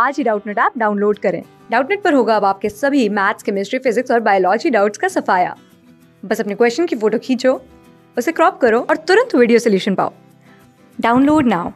आज ही Doubtnut app download करें डाउटनेट पर होगा अब आपके सभी मैथ्स केमिस्ट्री फिजिक्स और बायोलॉजी डाउट्स का सफाया बस अपने क्वेश्चन की फोटो खींचो उसे क्रॉप करो और तुरंत वीडियो सोल्यूशन पाओ डाउनलोड नाउ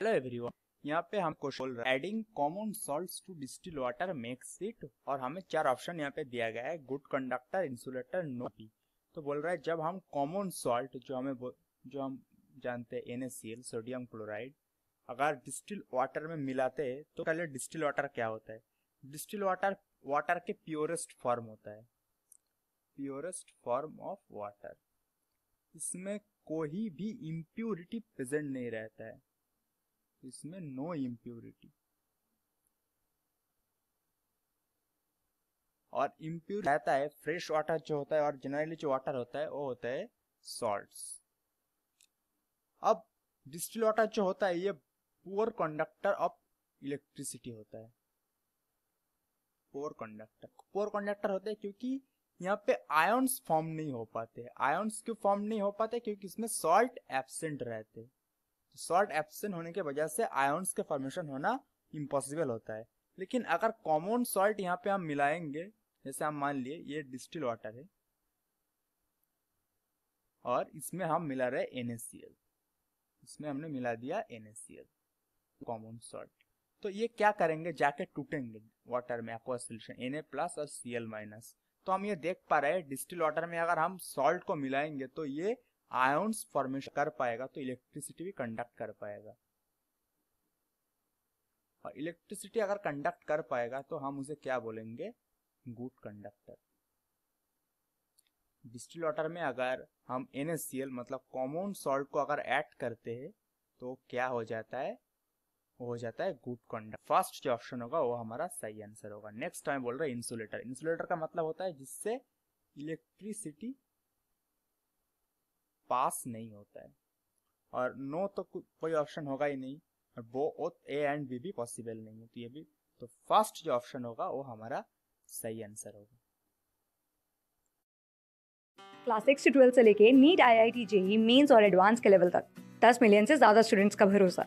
हेलो एवरीवन यहाँ पे हम हमको adding common salt to distil water makes it और हमें चार ऑप्शन यहाँ पे दिया गया है गुड कंडक्टर इंसुलेटर नोपी तो बोल रहा है जब हम कॉमन सॉल्ट जो हमें जो हम जानते हैं एन सोडियम क्लोराइड अगर डिस्टिल वाटर में मिलाते हैं तो पहले डिस्टिल वाटर क्या होता है डिस्टिल वाटर वाटर के प्योरेस्ट फॉर्म होता है प्योरेस्ट फॉर्म ऑफ वाटर इसमें कोई भी इम्प्योरिटी प्रेजेंट नहीं रहता है इसमें नो इम्प्योरिटी और इम्प्योर रहता है फ्रेश वाटर जो होता है और जनरली जो वाटर होता है वो होता है सॉल्ट अब डिस्टिल वाटर जो होता है ये पुअर कंडक्टर ऑफ इलेक्ट्रिसिटी होता है पुअर कंडक्टर पुअर कंडक्टर होता है क्योंकि यहाँ पे आयन्स फॉर्म नहीं हो पाते आयन्स क्यों फॉर्म नहीं हो पाते क्योंकि इसमें सॉल्ट एबसेंट रहते सॉल्ट तो एबसेंट होने की वजह से आयन्स के फॉर्मेशन होना इम्पॉसिबल होता है लेकिन अगर कॉमन सॉल्ट यहाँ पे हम मिलाएंगे जैसे हम मान लिए ये डिस्टिल वाटर है और इसमें हम मिला रहे एन इसमें हमने मिला दिया एन कॉमन सॉल्ट तो ये क्या करेंगे जाके टूटेंगे वाटर में आपको एन ए प्लस और सी एल माइनस तो हम ये देख पा रहे हैं डिस्टिल वाटर में अगर हम सॉल्ट को मिलाएंगे तो ये आयोन्स फॉर्मेशन कर पाएगा तो इलेक्ट्रिसिटी भी कंडक्ट कर पाएगा और इलेक्ट्रिसिटी अगर कंडक्ट कर पाएगा तो हम उसे क्या बोलेंगे गुड कंडक्टर डिस्टिल वाटर में अगर हम एन मतलब कॉमन सॉल्ट को अगर ऐड करते हैं तो क्या हो जाता है वो हो जाता है गुड कंडक्ट फर्स्ट जो ऑप्शन होगा वो हमारा सही आंसर होगा नेक्स्ट टाइम बोल रहे हैं इंसुलेटर इंसुलेटर का मतलब होता है जिससे इलेक्ट्रिसिटी पास नहीं होता है और नो तो कोई ऑप्शन होगा ही नहीं और वो ए एंड बी भी पॉसिबल नहीं है तो ये भी तो फर्स्ट जो ऑप्शन होगा वो हमारा सही आंसर होगा क्लास सिक्स से ट्वेल्थ से लेके NEET I I T JEE mains और एडवांस के लेवल तक दस मिलियन से ज्यादा स्टूडेंट्स का भरोसा